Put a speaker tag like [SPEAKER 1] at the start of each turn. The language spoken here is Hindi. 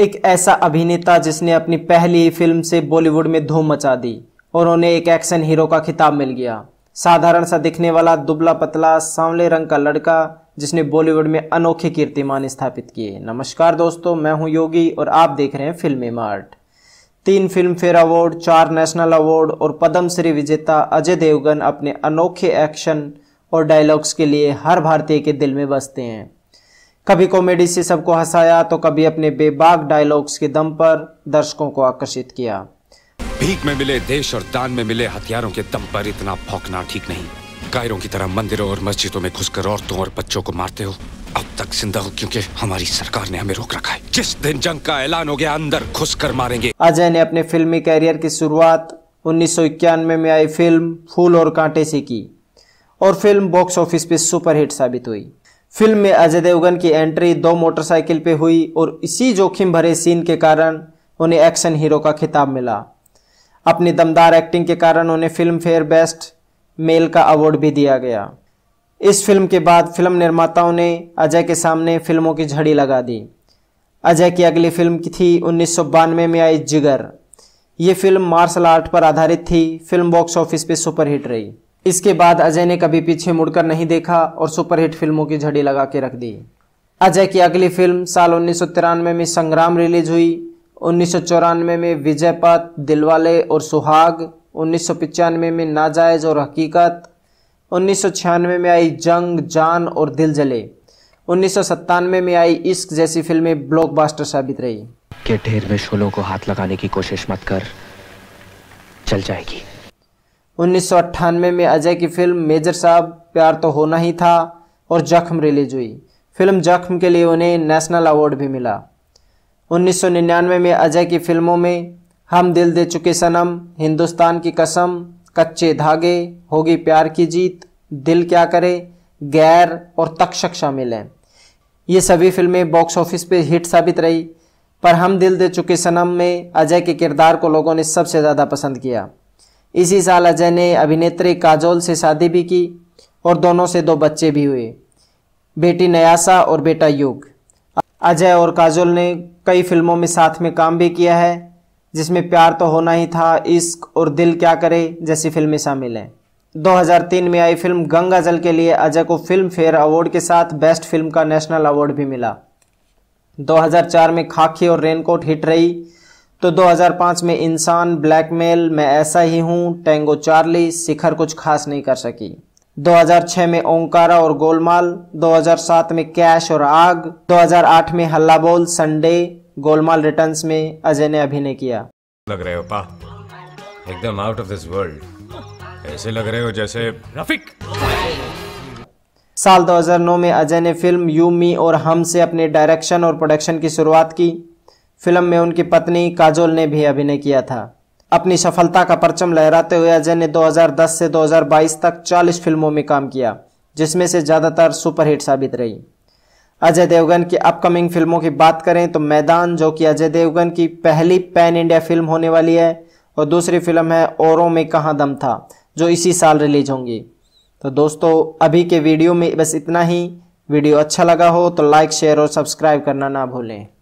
[SPEAKER 1] एक ऐसा अभिनेता जिसने अपनी पहली फिल्म से बॉलीवुड में धूम मचा दी और उन्हें एक एक्शन हीरो का खिताब मिल गया साधारण सा दिखने वाला दुबला पतला सांवले रंग का लड़का जिसने बॉलीवुड में अनोखे कीर्तिमान स्थापित किए नमस्कार दोस्तों मैं हूं योगी और आप देख रहे हैं फिल्मी मार्ट तीन फिल्म फेयर अवार्ड चार नेशनल अवार्ड और श्री विजेता अजय देवगन अपने अनोखे एक्शन और डायलॉग्स के लिए हर भारतीय के दिल में बसते हैं कभी कॉमेडी से सबको हंसाया तो कभी अपने बेबाक डायलॉग्स के दम पर दर्शकों को आकर्षित किया भीख में मिले देश और दान में मिले हथियारों के दम पर इतना भौंकना ठीक नहीं कायरों की तरह मंदिरों और मस्जिदों में घुसकर औरतों और बच्चों को मारते हो अब तक जिंदा हो क्योंकि हमारी सरकार ने हमें रोक रखा है जिस दिन जंग का ऐलान हो गया अंदर घुस मारेंगे अजय ने अपने फिल्मी कैरियर की शुरुआत उन्नीस में आई फिल्म फूल और कांटे से की और फिल्म बॉक्स ऑफिस पे सुपरहिट साबित हुई फिल्म में अजय देवगन की एंट्री दो मोटरसाइकिल पे हुई और इसी जोखिम भरे सीन के कारण उन्हें एक्शन हीरो का खिताब मिला अपनी दमदार एक्टिंग के कारण उन्हें फिल्म फेयर बेस्ट मेल का अवार्ड भी दिया गया इस फिल्म के बाद फिल्म निर्माताओं ने अजय के सामने फिल्मों की झड़ी लगा दी अजय की अगली फिल्म की थी उन्नीस में आई जिगर ये फिल्म मार्शल आर्ट पर आधारित थी फिल्म बॉक्स ऑफिस पे सुपरहिट रही इसके बाद अजय ने कभी पीछे मुड़कर नहीं देखा और सुपरहिट फिल्मों की झड़ी लगा के रख दी अजय की अगली फिल्म साल उन्नीस में संग्राम रिलीज हुई उन्नीस में विजयपथ दिलवाले और सुहाग उन्नीस में नाजायज और हकीकत उन्नीस में आई जंग जान और दिल जले उन्नीस में आई इश्क जैसी फिल्में ब्लॉकबस्टर साबित रही के ढेर में शोलों को हाथ लगाने की कोशिश मत कर चल जाएगी उन्नीस में अजय की फिल्म मेजर साहब प्यार तो होना ही था और जख्म रिलीज हुई फिल्म जख्म के लिए उन्हें नेशनल अवार्ड भी मिला 1999 में अजय की फिल्मों में हम दिल दे चुके सनम हिंदुस्तान की कसम कच्चे धागे होगी प्यार की जीत दिल क्या करे गैर और तक्षक शामिल हैं ये सभी फिल्में बॉक्स ऑफिस पे हिट साबित रही पर हम दिल दे चुके सनम में अजय के किरदार को लोगों ने सबसे ज़्यादा पसंद किया इसी साल अजय ने अभिनेत्री काजोल से शादी भी की और दोनों से दो बच्चे भी हुए बेटी नयासा और बेटा युग अजय और काजोल ने कई फिल्मों में साथ में काम भी किया है जिसमें प्यार तो होना ही था इश्क और दिल क्या करे जैसी फिल्में शामिल हैं 2003 में आई फिल्म गंगा जल के लिए अजय को फिल्म फेयर अवार्ड के साथ बेस्ट फिल्म का नेशनल अवार्ड भी मिला 2004 में खाकी और रेनकोट हिट रही तो 2005 में इंसान ब्लैकमेल मैं ऐसा ही हूँ टेंगो चार्ली शिखर कुछ खास नहीं कर सकी 2006 में ओंकारा और गोलमाल 2007 में कैश और आग 2008 में हल्ला बोल संडे गोलमाल रिटर्न्स में अजय ने अभिनय किया लग रहे हो पा एकदम आउट ऑफ दिस वर्ल्ड ऐसे लग रहे हो जैसे रफिक साल 2009 में अजय ने फिल्म यू मी और हम से अपने डायरेक्शन और प्रोडक्शन की शुरुआत की फिल्म में उनकी पत्नी काजोल ने भी अभिनय किया था अपनी सफलता का परचम लहराते हुए अजय ने 2010 से 2022 तक 40 फिल्मों में काम किया जिसमें से ज़्यादातर सुपरहिट साबित रही अजय देवगन की अपकमिंग फिल्मों की बात करें तो मैदान जो कि अजय देवगन की पहली पैन इंडिया फिल्म होने वाली है और दूसरी फिल्म है औरों में कहाँ दम था जो इसी साल रिलीज होंगी तो दोस्तों अभी के वीडियो में बस इतना ही वीडियो अच्छा लगा हो तो लाइक शेयर और सब्सक्राइब करना ना भूलें